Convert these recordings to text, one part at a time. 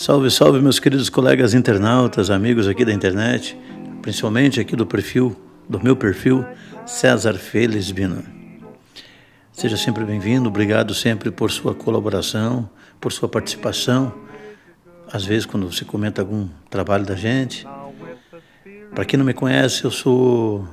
Salve, salve, meus queridos colegas internautas, amigos aqui da internet, principalmente aqui do perfil, do meu perfil, César Feliz Felizbino. Seja sempre bem-vindo, obrigado sempre por sua colaboração, por sua participação. Às vezes, quando você comenta algum trabalho da gente. Para quem não me conhece, eu sou.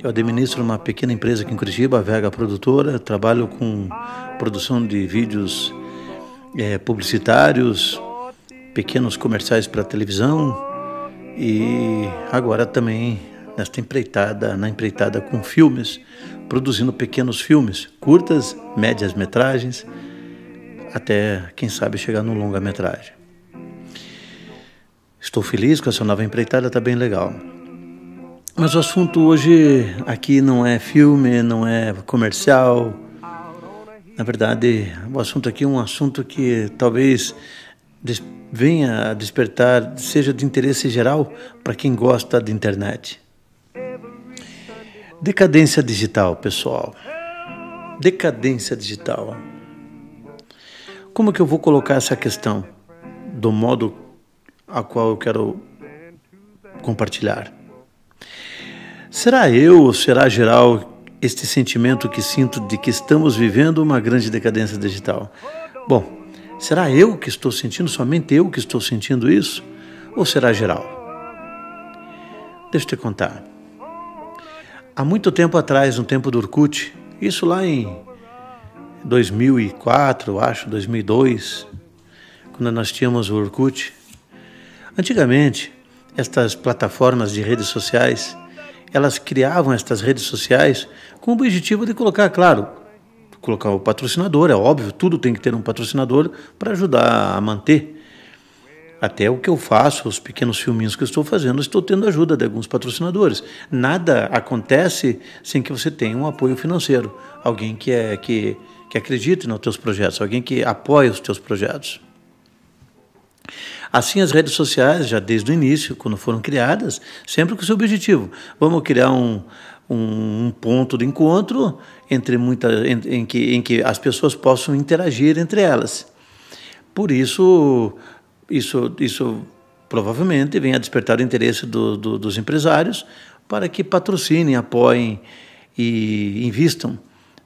Eu administro uma pequena empresa aqui em Curitiba, a Vega Produtora. Trabalho com produção de vídeos é, publicitários, pequenos comerciais para televisão e agora também nesta empreitada, na empreitada com filmes, produzindo pequenos filmes, curtas, médias metragens, até quem sabe chegar no longa metragem. Estou feliz com essa nova empreitada, está bem legal. Mas o assunto hoje aqui não é filme, não é comercial. Na verdade, o assunto aqui é um assunto que talvez venha a despertar, seja de interesse geral para quem gosta de internet. Decadência digital, pessoal. Decadência digital. Como que eu vou colocar essa questão do modo a qual eu quero compartilhar? Será eu ou será geral este sentimento que sinto de que estamos vivendo uma grande decadência digital? Bom, Será eu que estou sentindo, somente eu que estou sentindo isso? Ou será geral? Deixa eu te contar. Há muito tempo atrás, no tempo do Urkut, isso lá em 2004, acho, 2002, quando nós tínhamos o Urkut, antigamente estas plataformas de redes sociais, elas criavam estas redes sociais com o objetivo de colocar, claro, colocar o patrocinador, é óbvio, tudo tem que ter um patrocinador para ajudar a manter. Até o que eu faço, os pequenos filminhos que eu estou fazendo, estou tendo ajuda de alguns patrocinadores. Nada acontece sem que você tenha um apoio financeiro, alguém que é que que acredite nos teus projetos, alguém que apoia os teus projetos. Assim, as redes sociais, já desde o início, quando foram criadas, sempre com o seu objetivo. Vamos criar um, um, ponto de encontro entre muita, em, em, que, em que as pessoas possam interagir entre elas. Por isso, isso, isso provavelmente vem a despertar o interesse do, do, dos empresários para que patrocinem, apoiem e investam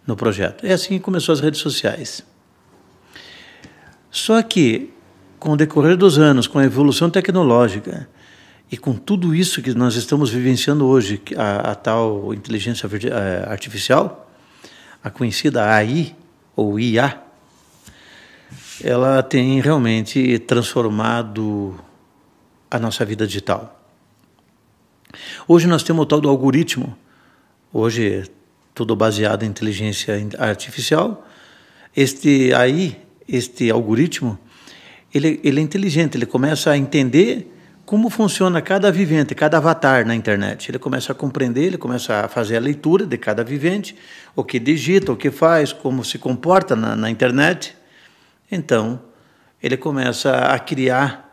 no projeto. É assim que começou as redes sociais. Só que com o decorrer dos anos, com a evolução tecnológica e com tudo isso que nós estamos vivenciando hoje, a, a tal inteligência eh, artificial, a conhecida AI ou IA, ela tem realmente transformado a nossa vida digital. Hoje nós temos o tal do algoritmo, hoje é tudo baseado em inteligência artificial. Este AI, este algoritmo, ele, ele é inteligente, ele começa a entender como funciona cada vivente, cada avatar na internet. Ele começa a compreender, ele começa a fazer a leitura de cada vivente, o que digita, o que faz, como se comporta na, na internet. Então, ele começa a criar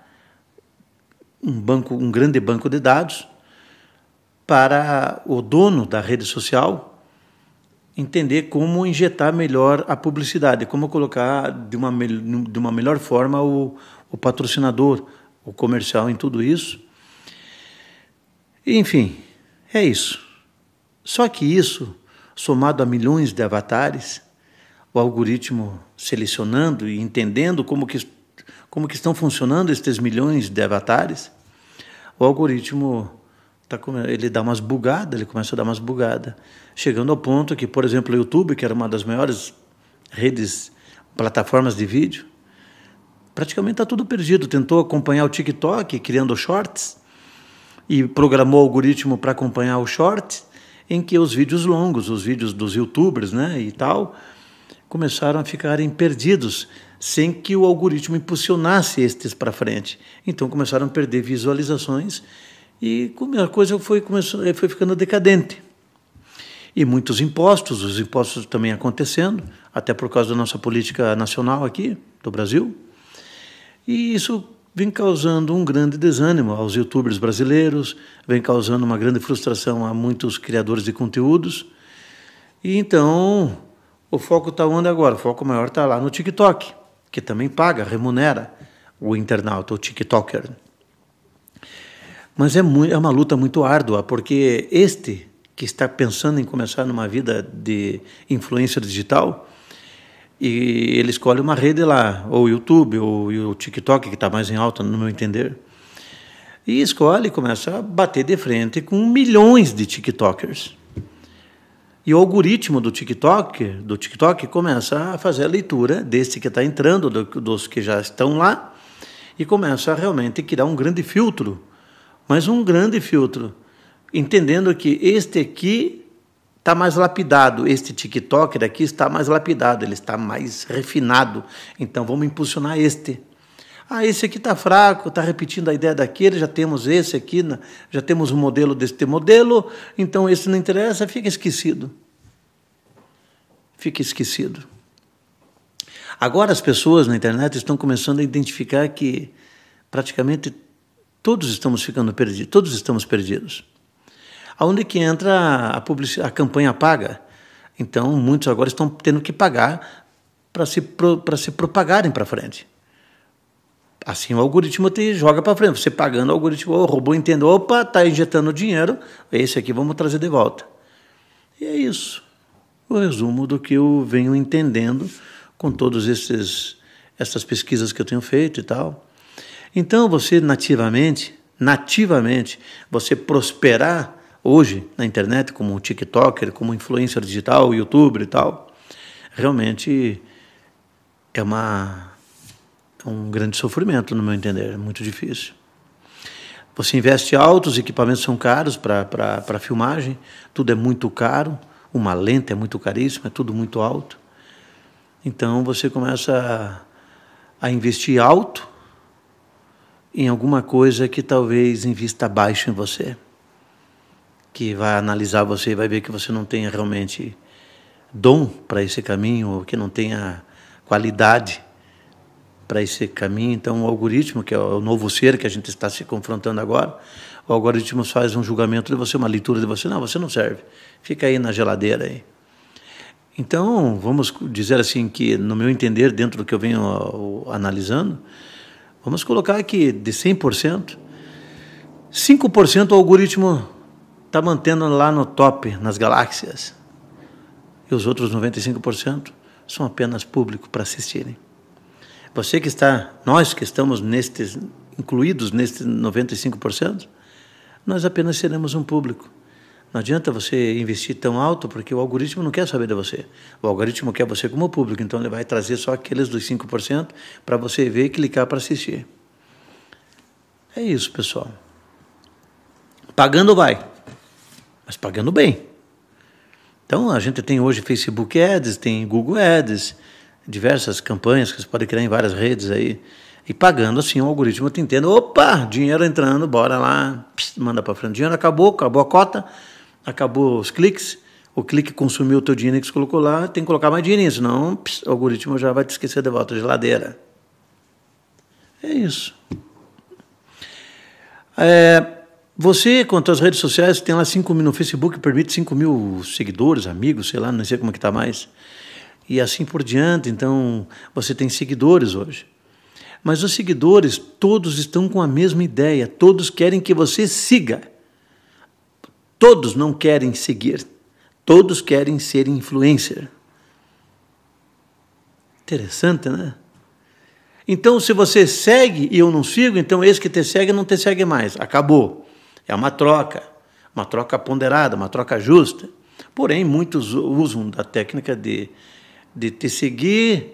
um banco, um grande banco de dados para o dono da rede social entender como injetar melhor a publicidade, como colocar de uma, de uma melhor forma o, o patrocinador, o comercial em tudo isso. Enfim, é isso. Só que isso, somado a milhões de avatares, o algoritmo selecionando e entendendo como que, como que estão funcionando estes milhões de avatares, o algoritmo Tá, ele dá umas bugadas, ele começa a dar umas bugadas. Chegando ao ponto que, por exemplo, o YouTube, que era uma das maiores redes, plataformas de vídeo, praticamente está tudo perdido. Tentou acompanhar o TikTok criando shorts e programou o algoritmo para acompanhar o short, em que os vídeos longos, os vídeos dos youtubers né, e tal, começaram a ficarem perdidos, sem que o algoritmo impulsionasse estes para frente. Então começaram a perder visualizações e a coisa foi, começou, eh, foi ficando decadente. E muitos impostos, os impostos também acontecendo, até por causa da nossa política nacional aqui, do Brasil. E isso vem causando um grande desânimo aos youtubers brasileiros, vem causando uma grande frustração a muitos criadores de conteúdos. E então, o foco está onde agora? O foco maior está lá no TikTok, que também paga, remunera o internauta, o TikToker. Mas é, muito, é uma luta muito árdua, porque este que está pensando em começar numa vida de influência digital, e ele escolhe uma rede lá, ou o YouTube, ou o TikTok, que está mais em alta, no meu entender, e escolhe começa a bater de frente com milhões de TikTokers. E o algoritmo do TikTok, do TikTok começa a fazer a leitura desse que está entrando, do, dos que já estão lá, e começa a realmente criar um grande filtro mas um grande filtro, entendendo que este aqui está mais lapidado, este TikTok daqui está mais lapidado, ele está mais refinado, então vamos impulsionar este. Ah, esse aqui está fraco, está repetindo a ideia daquele, já temos esse aqui, já temos um modelo deste modelo, então esse não interessa, fica esquecido. Fica esquecido. Agora as pessoas na internet estão começando a identificar que praticamente Todos estamos ficando perdidos, todos estamos perdidos. Aonde que entra a, a campanha paga? Então, muitos agora estão tendo que pagar para se, pro- se propagarem para frente. Assim o algoritmo te joga para frente. Você pagando o algoritmo, o robô entende, opa, está injetando dinheiro, esse aqui vamos trazer de volta. E é isso. O resumo do que eu venho entendendo com todas essas pesquisas que eu tenho feito e tal. Então você nativamente, nativamente, você prosperar hoje na internet como um TikToker, como influencer digital, youtuber e tal, realmente é uma é um grande sofrimento no meu entender, é muito difícil. Você investe alto, os equipamentos são caros para filmagem, tudo é muito caro, uma lente é muito caríssima, é tudo muito alto. Então você começa a, a investir alto em alguma coisa que talvez invista baixo em você, que vai analisar você e vai ver que você não tem realmente dom para esse caminho, ou que não tenha qualidade para esse caminho. Então, o algoritmo, que é o novo ser que a gente está se confrontando agora, o algoritmo faz um julgamento de você, uma leitura de você. Não, você não serve. Fica aí na geladeira aí. Então, vamos dizer assim que, no meu entender, dentro do que eu venho analisando, Vamos colocar aqui de 100%, 5% o algoritmo está mantendo lá no top, nas galáxias. E os outros 95% são apenas público para assistirem. Você que está, nós que estamos nestes, incluídos nestes 95%, nós apenas seremos um público não adianta você investir tão alto, porque o algoritmo não quer saber de você. O algoritmo quer você como público, então ele vai trazer só aqueles dos 5% para você ver e clicar para assistir. É isso, pessoal. Pagando vai, mas pagando bem. Então a gente tem hoje Facebook Ads, tem Google Ads, diversas campanhas que você pode criar em várias redes aí. E pagando assim, o algoritmo está entendendo: Opa, dinheiro entrando, bora lá, pss, manda para frente. Dinheiro acabou, acabou a cota acabou os cliques, o clique consumiu o teu dinheiro que você colocou lá, tem que colocar mais dinheiro, senão pss, o algoritmo já vai te esquecer de volta, geladeira. É isso. É, você, quanto às redes sociais, tem lá 5 mil no Facebook, permite 5 mil seguidores, amigos, sei lá, não sei como é que está mais. E assim por diante, então você tem seguidores hoje. Mas os seguidores, todos estão com a mesma ideia, todos querem que você siga. Todos não querem seguir, todos querem ser influencer. Interessante, né? Então, se você segue e eu não sigo, então esse que te segue não te segue mais. Acabou. É uma troca, uma troca ponderada, uma troca justa. Porém, muitos usam da técnica de, de te seguir,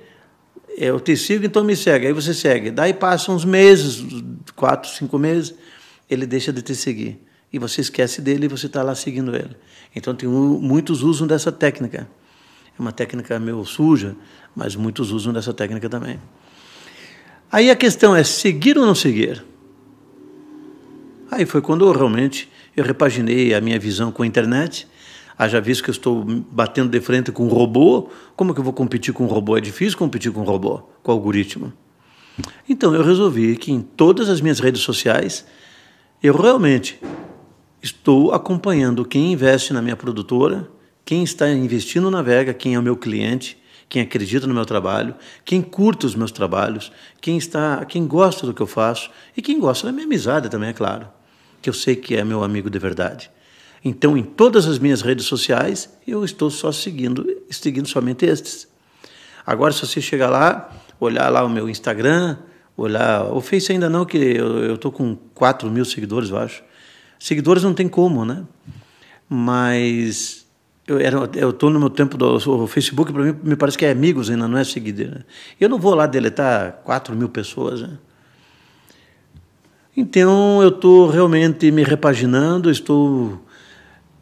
é, eu te sigo, então me segue. Aí você segue. Daí passam uns meses, quatro, cinco meses, ele deixa de te seguir e você esquece dele e você está lá seguindo ele. Então, tem muitos usam dessa técnica. É uma técnica meio suja, mas muitos usam dessa técnica também. Aí a questão é seguir ou não seguir? Aí foi quando eu, realmente eu repaginei a minha visão com a internet. Haja visto que eu estou batendo de frente com um robô, como é que eu vou competir com um robô? É difícil competir com um robô, com algoritmo. Então eu resolvi que em todas as minhas redes sociais eu realmente estou acompanhando quem investe na minha produtora, quem está investindo na Vega, quem é o meu cliente, quem acredita no meu trabalho, quem curta os meus trabalhos, quem está, quem gosta do que eu faço e quem gosta da minha amizade também, é claro, que eu sei que é meu amigo de verdade. Então, em todas as minhas redes sociais, eu estou só seguindo, seguindo somente estes. Agora, se você chegar lá, olhar lá o meu Instagram, olhar o Face ainda não, que eu estou com 4 mil seguidores, eu acho Seguidores não tem como, né? Mas eu estou no meu tempo do o Facebook para mim me parece que é amigos ainda não é seguidor. Né? Eu não vou lá deletar 4 mil pessoas. Né? Então eu estou realmente me repaginando, estou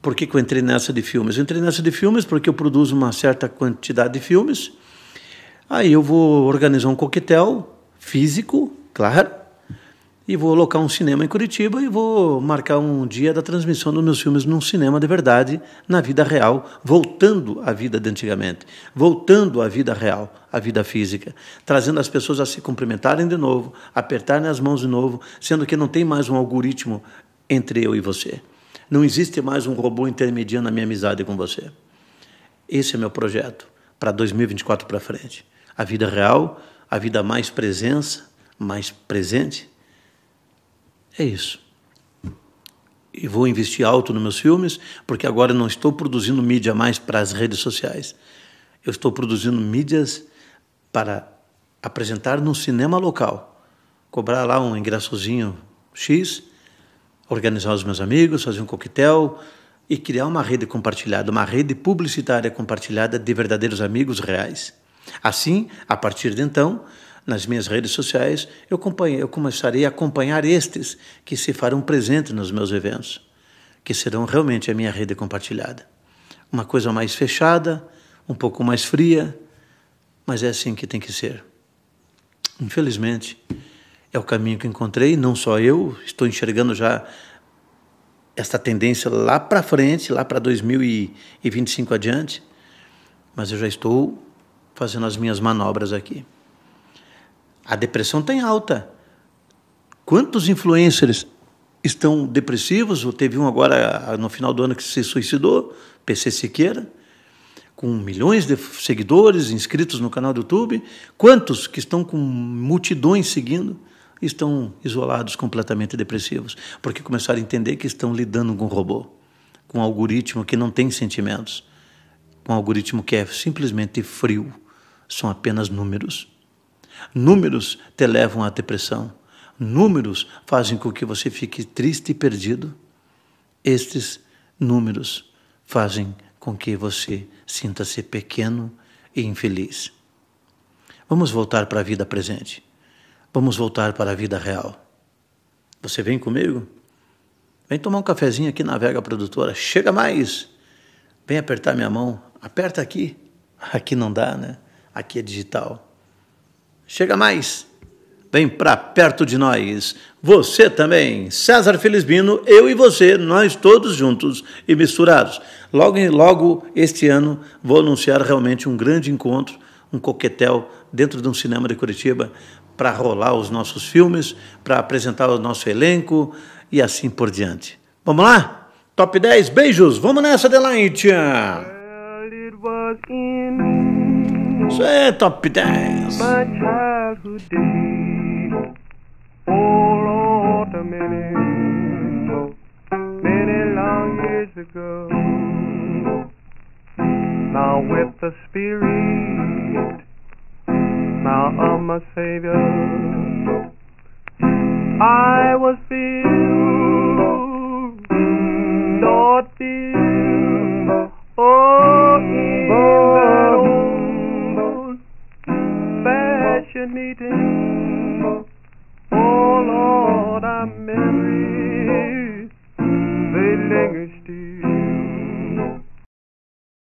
por que, que, eu entrei nessa de filmes? Eu entrei nessa de filmes porque eu produzo uma certa quantidade de filmes. Aí eu vou organizar um coquetel físico, claro, e vou alocar um cinema em Curitiba e vou marcar um dia da transmissão dos meus filmes num cinema de verdade, na vida real, voltando à vida de antigamente, voltando à vida real, à vida física, trazendo as pessoas a se cumprimentarem de novo, apertarem as mãos de novo, sendo que não tem mais um algoritmo entre eu e você. Não existe mais um robô intermediando a minha amizade com você. Esse é meu projeto para 2024 para frente. A vida real, a vida mais presença, mais presente é isso. E vou investir alto nos meus filmes, porque agora não estou produzindo mídia mais para as redes sociais. Eu estou produzindo mídias para apresentar num cinema local, cobrar lá um ingressozinho X, organizar os meus amigos, fazer um coquetel e criar uma rede compartilhada, uma rede publicitária compartilhada de verdadeiros amigos reais. Assim, a partir de então, nas minhas redes sociais, eu, eu começarei a acompanhar estes que se farão presentes nos meus eventos, que serão realmente a minha rede compartilhada. Uma coisa mais fechada, um pouco mais fria, mas é assim que tem que ser. Infelizmente, é o caminho que encontrei, não só eu, estou enxergando já esta tendência lá para frente, lá para 2025 adiante, mas eu já estou fazendo as minhas manobras aqui. A depressão tem tá alta. Quantos influencers estão depressivos? Teve um agora ah, no final do ano que se suicidou, PC Siqueira, com milhões de seguidores inscritos no canal do YouTube. Quantos que estão com multidões seguindo estão isolados, completamente depressivos, porque começaram a entender que estão lidando com um robô, com um algoritmo que não tem sentimentos, com um algoritmo que é simplesmente frio, são apenas números. Números te levam à depressão. Números fazem com que você fique triste e perdido. Estes números fazem com que você sinta-se pequeno e infeliz. Vamos voltar para a vida presente. Vamos voltar para a vida real. Você vem comigo? Vem tomar um cafezinho aqui na Vega Produtora. Chega mais! Vem apertar minha mão. Aperta aqui. Aqui não dá, né? Aqui é digital. Chega mais. Vem para perto de nós. Você também, César Felizbino, eu e você, nós todos juntos e misturados. Logo, logo este ano vou anunciar realmente um grande encontro, um coquetel dentro de um cinema de Curitiba para rolar os nossos filmes, para apresentar o nosso elenco e assim por diante. Vamos lá? Top 10, beijos. Vamos nessa, Adelaide. Well, Se top 10. My childhood days, all autumn in many long years ago. Now with the Spirit, now I'm a Savior. I was filled.